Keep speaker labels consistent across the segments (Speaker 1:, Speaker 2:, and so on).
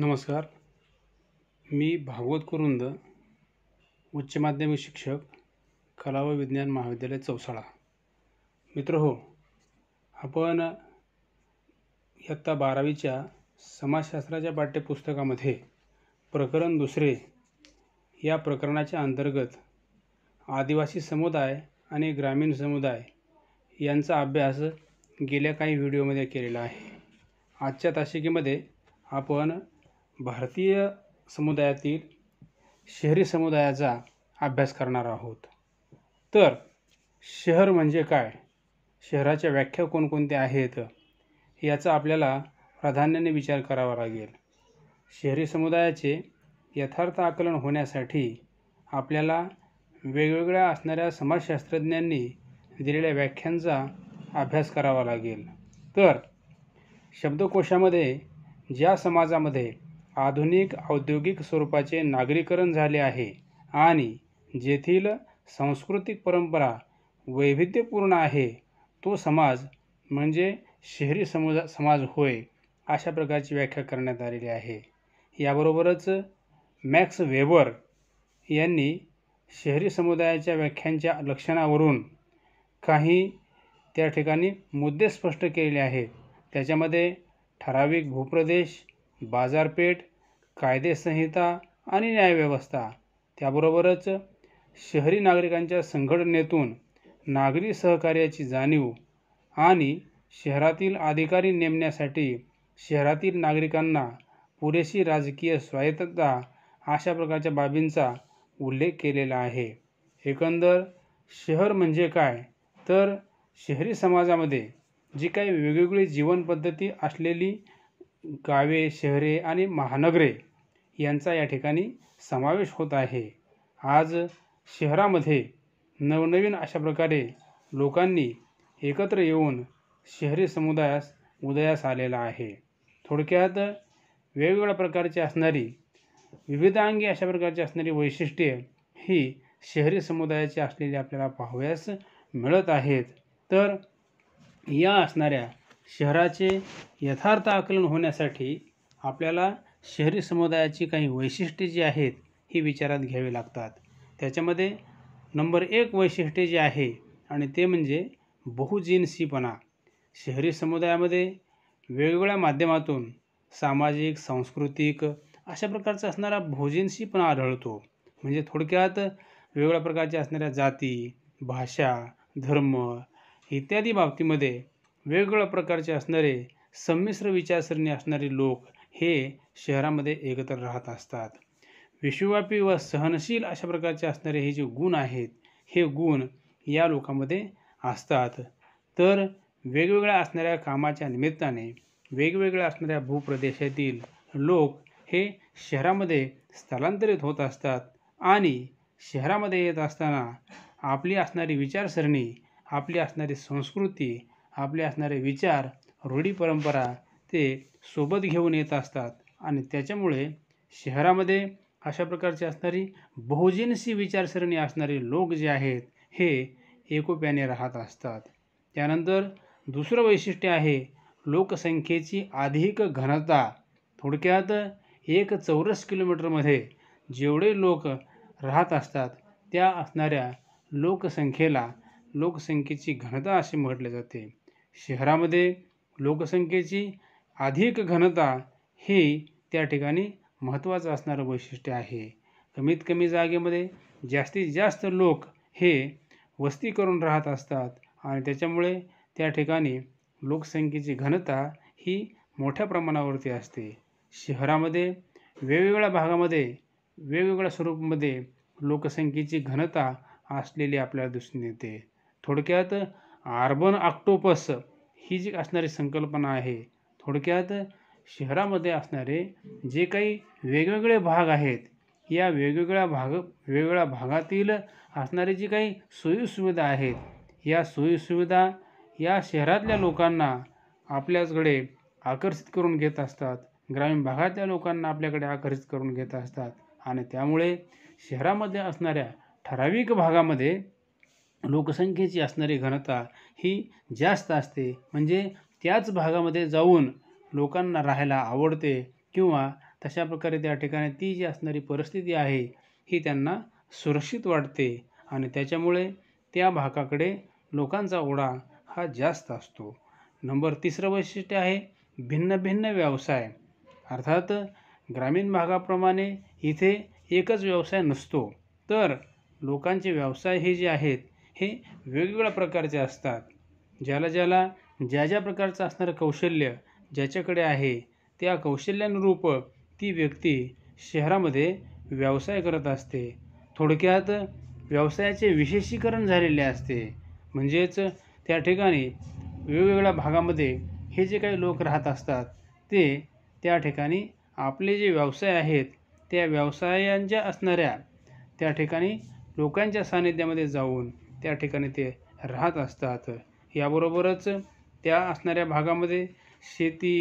Speaker 1: नमस्कार मी भागवत कुरुंद उच्च माध्यमिक शिक्षक कला व विज्ञान महाविद्यालय चौसाळा मित्र हो आपण इयत्ता बारावीच्या समाजशास्त्राच्या पाठ्यपुस्तकामध्ये प्रकरण दुसरे या प्रकरणाच्या अंतर्गत आदिवासी समुदाय आणि ग्रामीण समुदाय यांचा अभ्यास गेल्या काही व्हिडिओमध्ये केलेला आहे आजच्या तासिकेमध्ये आपण भारतीय समुदायातील शहरी समुदायाचा अभ्यास करणार आहोत तर शहर म्हणजे काय शहराच्या व्याख्या कोणकोणत्या आहेत याचा आपल्याला प्राधान्याने विचार करावा लागेल शहरी समुदायाचे यथार्थ आकलन होण्यासाठी आपल्याला वेगवेगळ्या असणाऱ्या समाजशास्त्रज्ञांनी दिलेल्या व्याख्यांचा अभ्यास करावा लागेल तर शब्दकोशामध्ये ज्या समाजामध्ये आधुनिक औद्योगिक स्वरूपाचे नागरीकरण झाले आहे आणि जेथील सांस्कृतिक परंपरा वैविध्यपूर्ण आहे तो समाज म्हणजे शहरी समुजा समाज होय अशा प्रकारची व्याख्या करण्यात आलेली आहे याबरोबरच मॅक्स वेबर यांनी शहरी समुदायाच्या व्याख्यांच्या लक्षणावरून काही त्या ठिकाणी मुद्दे स्पष्ट केलेले आहेत त्याच्यामध्ये ठराविक भूप्रदेश बाजारपेठ कायदेसंहिता आणि न्यायव्यवस्था त्याबरोबरच शहरी नागरिकांच्या संघटनेतून नागरी सहकार्याची जाणीव आणि शहरातील अधिकारी नेमण्यासाठी शहरातील नागरिकांना पुरेशी राजकीय स्वायत्तता अशा प्रकारच्या बाबींचा उल्लेख केलेला आहे एकंदर शहर म्हणजे काय तर शहरी समाजामध्ये जी काही वेगवेगळी जीवनपद्धती असलेली गावे शहरे आणि महानगरे यांचा या ठिकाणी समावेश होत आहे आज शहरामध्ये नवनवीन अशा प्रकारे लोकांनी एकत्र येऊन शहरी समुदायास उदयास आलेला आहे थोडक्यात वेगवेगळ्या प्रकारची असणारी अंगी अशा प्रकारची असणारी वैशिष्ट्ये ही शहरी समुदायाची असलेली आपल्याला पाहावयास मिळत आहेत तर या असणाऱ्या शहराचे यथार्थ आकलन होण्यासाठी आपल्याला शहरी समुदायाची काही वैशिष्ट्ये जी आहेत ही विचारात घ्यावी लागतात त्याच्यामध्ये नंबर एक वैशिष्ट्य जे आहे आणि ते म्हणजे बहुजिनसीपणा शहरी समुदायामध्ये वेगवेगळ्या माध्यमातून सामाजिक सांस्कृतिक अशा प्रकारचा असणारा बहुजिनसीपणा आढळतो म्हणजे थोडक्यात वेगवेगळ्या प्रकारच्या असणाऱ्या जाती भाषा धर्म इत्यादी बाबतीमध्ये वेगवेगळ्या प्रकारचे असणारे संमिश्र विचारसरणी असणारे लोक हे शहरामध्ये एकत्र राहत असतात विश्वव्यापी व सहनशील अशा प्रकारचे असणारे हे जे गुण आहेत हे गुण या लोकांमध्ये असतात तर वेगवेगळ्या असणाऱ्या कामाच्या निमित्ताने वेगवेगळ्या असणाऱ्या भूप्रदेशातील लोक हे शहरामध्ये स्थलांतरित होत असतात आणि शहरामध्ये येत असताना आपली असणारी विचारसरणी आपली असणारी संस्कृती आपले असणारे विचार रूढी परंपरा ते सोबत घेऊन येत असतात आणि त्याच्यामुळे शहरामध्ये अशा प्रकारची असणारी बहुजनशी विचारसरणी असणारे लोक जे आहेत हे एकोप्याने राहत असतात त्यानंतर दुसरं वैशिष्ट्य आहे लोकसंख्येची अधिक घनता थोडक्यात एक चौरस किलोमीटरमध्ये जेवढे लोक राहत असतात त्या असणाऱ्या लोकसंख्येला लोकसंख्येची घनता असे म्हटले जाते शहरामध्ये लोकसंख्येची अधिक घनता हे त्या ठिकाणी महत्त्वाचं असणारं वैशिष्ट्य आहे कमीत कमी जागेमध्ये जास्तीत जास्त लोक हे वस्ती करून राहत असतात आणि त्याच्यामुळे त्या ठिकाणी लोकसंख्येची घनता ही मोठ्या प्रमाणावरती असते शहरामध्ये वेगवेगळ्या भागामध्ये वेगवेगळ्या स्वरूपमध्ये लोकसंख्येची घनता असलेली आपल्याला दिसून येते थोडक्यात अर्बन ऑक्टोपस ही जी असणारी संकल्पना आहे थोडक्यात शहरामध्ये असणारे जे काही वेगवेगळे भाग आहेत या वेगवेगळ्या भाग वेगवेगळ्या भागातील असणारे जी काही सोयीसुविधा आहेत या सोयीसुविधा या शहरातल्या लोकांना आपल्याकडे आकर्षित करून घेत असतात ग्रामीण भागातल्या लोकांना आपल्याकडे आकर्षित करून घेत असतात आणि त्यामुळे शहरामध्ये असणाऱ्या ठराविक भागामध्ये लोकसंख्येची असणारी घनता ही जास्त असते म्हणजे त्याच भागामध्ये जाऊन लोकांना राहायला आवडते किंवा तशा प्रकारे त्या ठिकाणी ती जी असणारी परिस्थिती आहे ही त्यांना सुरक्षित वाटते आणि त्याच्यामुळे त्या भागाकडे लोकांचा ओढा हा जास्त असतो नंबर तिसरं वैशिष्ट्य आहे भिन्न भिन्न व्यवसाय अर्थात ग्रामीण भागाप्रमाणे इथे एकच व्यवसाय नसतो तर लोकांचे व्यवसाय हे जे आहेत हे वेगवेगळ्या प्रकारचे असतात ज्याला ज्याला ज्या ज्या प्रकारचं असणारं कौशल्य ज्याच्याकडे आहे त्या कौशल्यानुरूप ती व्यक्ती शहरामध्ये व्यवसाय करत असते थोडक्यात व्यवसायाचे विशेषीकरण झालेले असते म्हणजेच त्या ठिकाणी वेगवेगळ्या भागामध्ये हे जे काही लोक राहत असतात ते त्या ठिकाणी आपले जे व्यवसाय आहेत त्या व्यवसायांच्या असणाऱ्या त्या ठिकाणी लोकांच्या सान्निध्यामध्ये जाऊन त्या ठिकाणी ते राहत असतात याबरोबरच त्या असणाऱ्या भागामध्ये शेती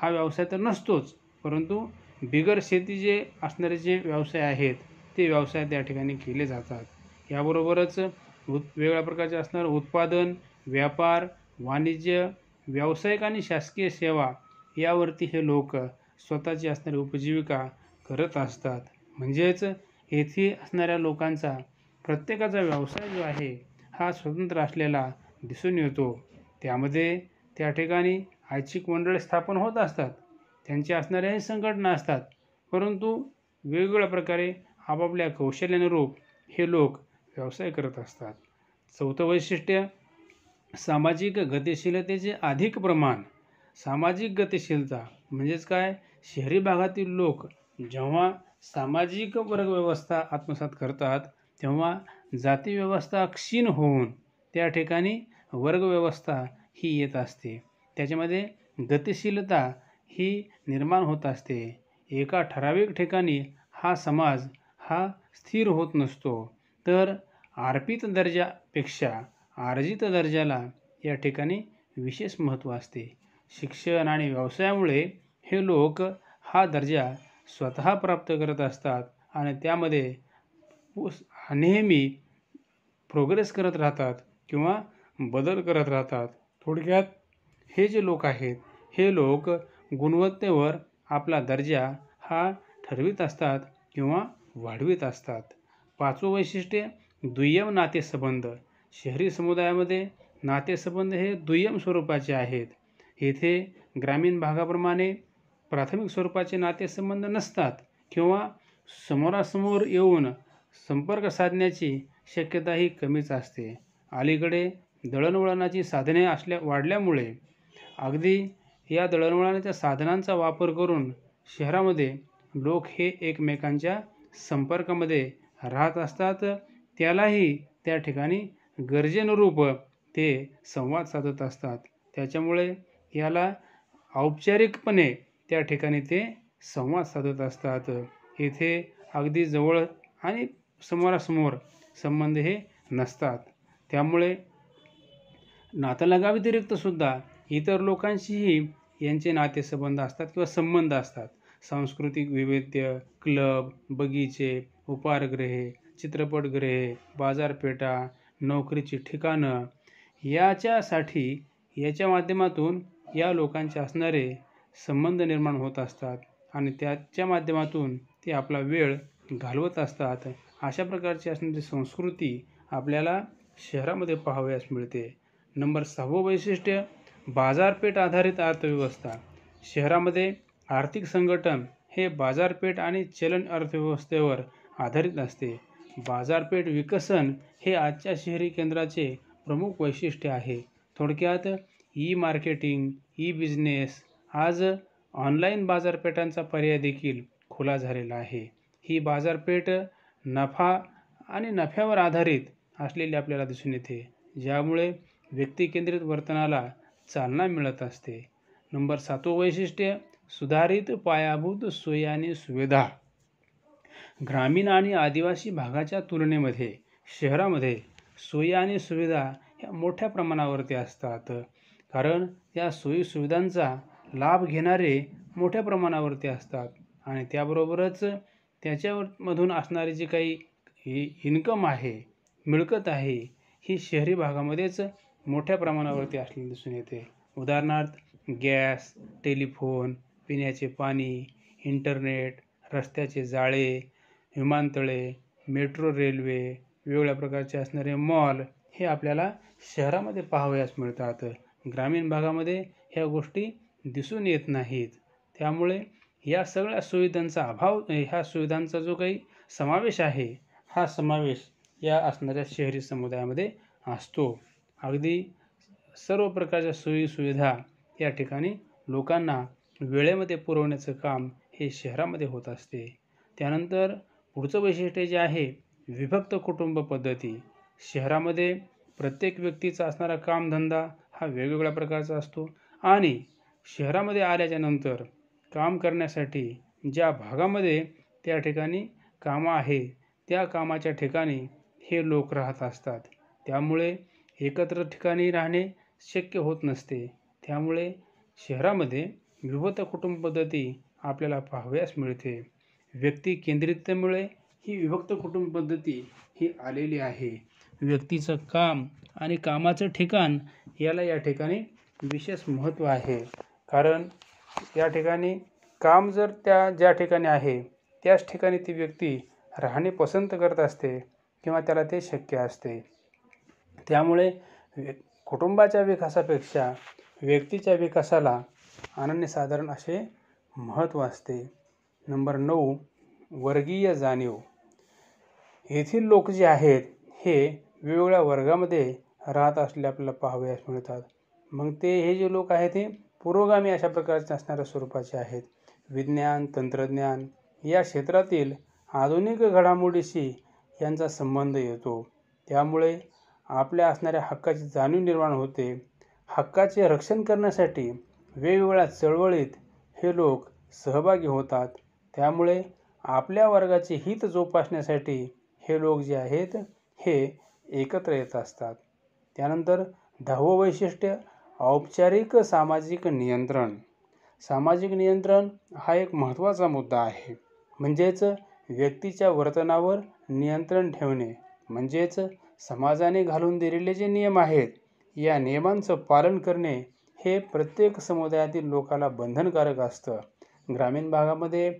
Speaker 1: हा व्यवसाय तर नसतोच परंतु बिगर शेती जे असणारे जे व्यवसाय आहेत ते व्यवसाय त्या ठिकाणी केले जातात याबरोबरच उत् वेगळ्या प्रकारचे असणारं उत्पादन व्यापार वाणिज्य व्यावसायिक आणि शासकीय सेवा यावरती हे लोक स्वतःची असणारी उपजीविका करत असतात म्हणजेच येथे असणाऱ्या लोकांचा प्रत्येकाचा व्यवसाय जो आहे हा स्वतंत्र असलेला दिसून येतो त्यामध्ये त्या ठिकाणी ऐच्छिक मंडळ स्थापन होत असतात त्यांची असणाऱ्याही संघटना असतात परंतु वेगवेगळ्या प्रकारे आपापल्या कौशल्यानुरूप हे लोक व्यवसाय करत असतात चौथं वैशिष्ट्य सामाजिक गतिशीलतेचे अधिक प्रमाण सामाजिक गतिशीलता म्हणजेच काय शहरी भागातील लोक जेव्हा सामाजिक वर्गव्यवस्था आत्मसात करतात तेव्हा जातीव्यवस्था क्षीण होऊन त्या ठिकाणी वर्गव्यवस्था ही येत असते त्याच्यामध्ये गतिशीलता ही निर्माण होत असते एका ठराविक ठिकाणी हा समाज हा स्थिर होत नसतो तर अर्पित दर्जापेक्षा आर्जित दर्जाला या ठिकाणी विशेष महत्त्व असते शिक्षण आणि व्यवसायामुळे हे लोक हा दर्जा स्वतः प्राप्त करत असतात आणि त्यामध्ये नेहमी प्रोग्रेस करत राहतात किंवा बदल करत राहतात थोडक्यात हे जे लोक आहेत हे लोक गुणवत्तेवर आपला दर्जा हा ठरवित असतात किंवा वाढवीत असतात पाचवं वैशिष्ट्य दुय्यम नातेसंबंध शहरी समुदायामध्ये नातेसंबंध हे दुय्यम स्वरूपाचे आहेत येथे ग्रामीण भागाप्रमाणे प्राथमिक स्वरूपाचे नातेसंबंध नसतात किंवा समोरासमोर येऊन संपर्क साधण्याची शक्यता ही कमीच असते अलीकडे दळणवळणाची साधने असल्या वाढल्यामुळे अगदी या दळणवळणाच्या साधनांचा वापर करून शहरामध्ये लोक हे एकमेकांच्या संपर्कामध्ये राहत असतात त्यालाही त्या ठिकाणी गरजेनुरूप ते संवाद साधत असतात त्याच्यामुळे याला औपचारिकपणे त्या ठिकाणी ते संवाद साधत असतात येथे अगदी जवळ आणि समोरासमोर संबंध हे नसतात त्यामुळे सुद्धा इतर लोकांशीही यांचे नातेसंबंध असतात किंवा संबंध असतात सांस्कृतिक वैविध्य क्लब बगीचे उपहारगृहे चित्रपटगृहे बाजारपेठा नोकरीची ठिकाणं याच्यासाठी याच्या माध्यमातून या लोकांचे असणारे संबंध निर्माण होत असतात आणि त्याच्या माध्यमातून ते आपला वेळ घालवत असतात अशा प्रकारची असणारी संस्कृती आपल्याला शहरामध्ये पाहावयास मिळते नंबर सहावं वैशिष्ट्य बाजारपेठ आधारित अर्थव्यवस्था शहरामध्ये आर्थिक संघटन हे बाजारपेठ आणि चलन अर्थव्यवस्थेवर आधारित असते बाजारपेठ विकसन हे आजच्या शहरी केंद्राचे प्रमुख वैशिष्ट्य आहे थोडक्यात ई मार्केटिंग ई बिझनेस आज ऑनलाईन बाजारपेठांचा पर्याय देखील खुला झालेला आहे ही बाजारपेठ नफा आणि नफ्यावर आधारित असलेली आपल्याला दिसून येते ज्यामुळे व्यक्तिकेंद्रित वर्तनाला चालना मिळत असते नंबर सातवं वैशिष्ट्य सुधारित पायाभूत सोयी आणि सुविधा ग्रामीण आणि आदिवासी भागाच्या तुलनेमध्ये शहरामध्ये सोयी आणि सुविधा ह्या मोठ्या प्रमाणावरती असतात कारण या सोयी सुविधांचा लाभ घेणारे मोठ्या प्रमाणावरती असतात आणि त्याबरोबरच त्याच्यामधून असणारी जी काही इन्कम आहे मिळकत आहे ही शहरी भागामध्येच मोठ्या प्रमाणावरती असलेले दिसून येते उदाहरणार्थ गॅस टेलिफोन पिण्याचे पाणी इंटरनेट रस्त्याचे जाळे विमानतळे मेट्रो रेल्वे वेगवेगळ्या प्रकारचे असणारे मॉल हे आपल्याला शहरामध्ये पाहावयास मिळतात ग्रामीण भागामध्ये ह्या गोष्टी दिसून येत नाहीत त्यामुळे या सगळ्या सुविधांचा अभाव ह्या सुविधांचा जो काही समावेश आहे हा समावेश या असणाऱ्या शहरी समुदायामध्ये असतो अगदी सर्व प्रकारच्या सोयीसुविधा या ठिकाणी लोकांना वेळेमध्ये पुरवण्याचं काम हे शहरामध्ये होत असते त्यानंतर पुढचं वैशिष्ट्य जे आहे विभक्त कुटुंब पद्धती शहरामध्ये प्रत्येक व्यक्तीचा असणारा कामधंदा हा वेगवेगळ्या प्रकारचा असतो आणि शहरामध्ये आल्याच्यानंतर काम करण्यासाठी ज्या भागामध्ये त्या ठिकाणी कामं आहे त्या कामाच्या ठिकाणी हे लोक राहत असतात त्यामुळे एकत्र ठिकाणी राहणे शक्य होत नसते त्यामुळे शहरामध्ये विभक्त कुटुंब पद्धती आपल्याला पाहावयास मिळते व्यक्ती केंद्रिततेमुळे ही विभक्त कुटुंब पद्धती ही आलेली आहे व्यक्तीचं काम आणि कामाचं ठिकाण याला या ठिकाणी विशेष महत्त्व आहे कारण या ठिकाणी काम जर त्या ज्या ठिकाणी आहे त्याच ठिकाणी ती व्यक्ती राहणे पसंत करत असते किंवा त्याला ते शक्य असते त्यामुळे व्य कुटुंबाच्या विकासापेक्षा व्यक्तीच्या विकासाला अनन्यसाधारण असे महत्त्व असते नंबर नऊ वर्गीय जाणीव येथील लोक जे आहेत हे वेगवेगळ्या वर्गामध्ये राहत असले आपल्याला पाहावयास मिळतात मग ते हे जे लोक आहेत ते पुरोगामी अशा प्रकारचे असणाऱ्या स्वरूपाचे आहेत विज्ञान तंत्रज्ञान या क्षेत्रातील आधुनिक घडामोडीशी यांचा संबंध येतो त्यामुळे आपल्या असणाऱ्या हक्काची जाणीव निर्माण होते हक्काचे रक्षण करण्यासाठी वेगवेगळ्या चळवळीत हे लोक सहभागी होतात त्यामुळे आपल्या वर्गाचे हित जोपासण्यासाठी हे लोक जे आहेत हे एकत्र येत असतात त्यानंतर दहावं वैशिष्ट्य औपचारिक सामाजिक नियंत्रण सामाजिक नियंत्रण हा एक महत्त्वाचा मुद्दा आहे म्हणजेच व्यक्तीच्या वर्तनावर नियंत्रण ठेवणे म्हणजेच समाजाने घालून दिलेले जे नियम आहेत या नियमांचं पालन करणे हे प्रत्येक समुदायातील लोकाला बंधनकारक असतं ग्रामीण भागामध्ये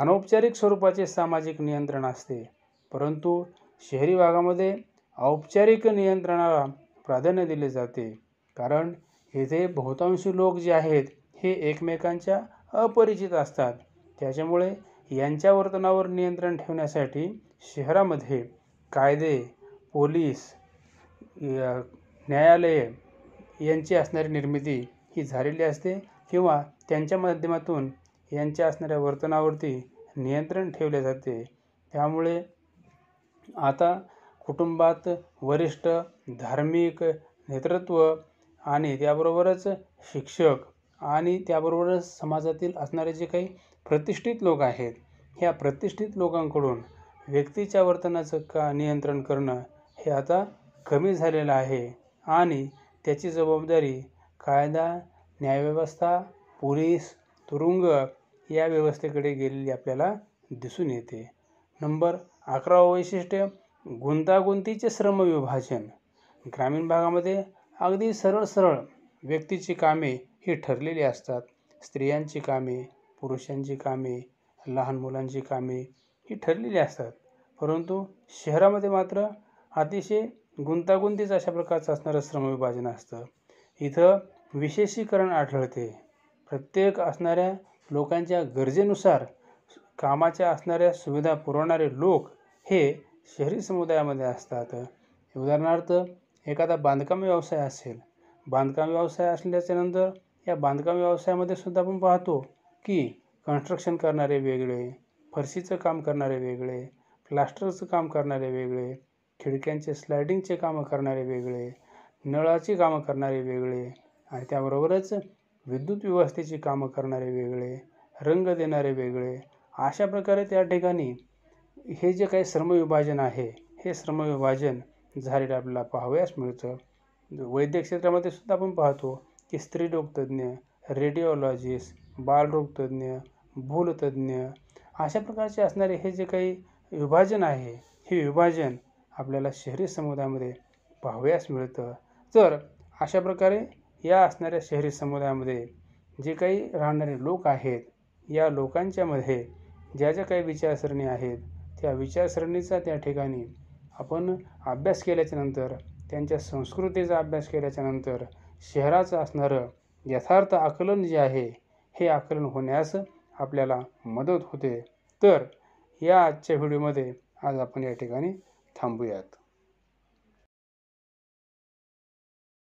Speaker 1: अनौपचारिक स्वरूपाचे सामाजिक नियंत्रण असते परंतु शहरी भागामध्ये औपचारिक नियंत्रणाला प्राधान्य दिले जाते कारण येथे बहुतांशी लोक जे आहेत हे एकमेकांच्या अपरिचित असतात त्याच्यामुळे यांच्या वर्तनावर नियंत्रण ठेवण्यासाठी शहरामध्ये कायदे पोलीस न्यायालये यांची असणारी निर्मिती ही झालेली असते किंवा त्यांच्या माध्यमातून यांच्या असणाऱ्या वर्तनावरती नियंत्रण ठेवले जाते त्यामुळे आता कुटुंबात वरिष्ठ धार्मिक नेतृत्व आणि त्याबरोबरच शिक्षक आणि त्याबरोबरच समाजातील असणारे जे काही प्रतिष्ठित लोक आहेत ह्या प्रतिष्ठित लोकांकडून व्यक्तीच्या वर्तनाचं का नियंत्रण करणं हे आता कमी झालेलं आहे आणि त्याची जबाबदारी कायदा न्यायव्यवस्था पोलीस तुरुंग या व्यवस्थेकडे गेलेली आपल्याला दिसून येते नंबर अकरा वैशिष्ट्य गुंतागुंतीचे श्रमविभाजन ग्रामीण भागामध्ये अगदी सरळ सरळ व्यक्तीची कामे ही ठरलेली असतात स्त्रियांची कामे पुरुषांची कामे लहान मुलांची कामे ही ठरलेली असतात परंतु शहरामध्ये मात्र अतिशय गुंतागुंतीचं अशा प्रकारचं असणारं श्रमविभाजन असतं इथं विशेषीकरण आढळते प्रत्येक असणाऱ्या लोकांच्या गरजेनुसार कामाच्या असणाऱ्या सुविधा पुरवणारे लोक हे शहरी समुदायामध्ये असतात उदाहरणार्थ एखादा बांधकाम व्यवसाय असेल बांधकाम व्यवसाय असल्याच्यानंतर या बांधकाम व्यवसायामध्ये सुद्धा आपण पाहतो की कन्स्ट्रक्शन करणारे वेगळे फरशीचं काम करणारे वेगळे प्लास्टरचं काम करणारे वेगळे खिडक्यांचे स्लायडिंगचे कामं करणारे वेगळे नळाची कामं करणारे वेगळे आणि त्याबरोबरच विद्युत व्यवस्थेची कामं करणारे वेगळे रंग देणारे वेगळे अशा प्रकारे त्या ठिकाणी हे जे काही श्रमविभाजन आहे हे श्रमविभाजन झालेलं आपल्याला पाहावयास मिळतं वैद्यक क्षेत्रामध्ये सुद्धा आपण पाहतो की स्त्री स्त्रीरोगतज्ञ रेडिओलॉजिस्ट बालरोगतज्ञ भूलतज्ज्ञ अशा प्रकारचे असणारे हे जे काही विभाजन आहे हे विभाजन आपल्याला शहरी समुदायामध्ये पाहावयास मिळतं तर अशा प्रकारे या असणाऱ्या शहरी समुदायामध्ये जे काही राहणारे लोक आहेत या लोकांच्यामध्ये ज्या ज्या काही विचारसरणी आहेत त्या विचारसरणीचा त्या ठिकाणी आपण अभ्यास केल्याच्यानंतर त्यांच्या संस्कृतीचा अभ्यास केल्याच्यानंतर शहराचं असणारं यथार्थ आकलन जे आहे हे आकलन होण्यास आपल्याला मदत होते तर या आजच्या व्हिडिओमध्ये आज आपण या ठिकाणी थांबूयात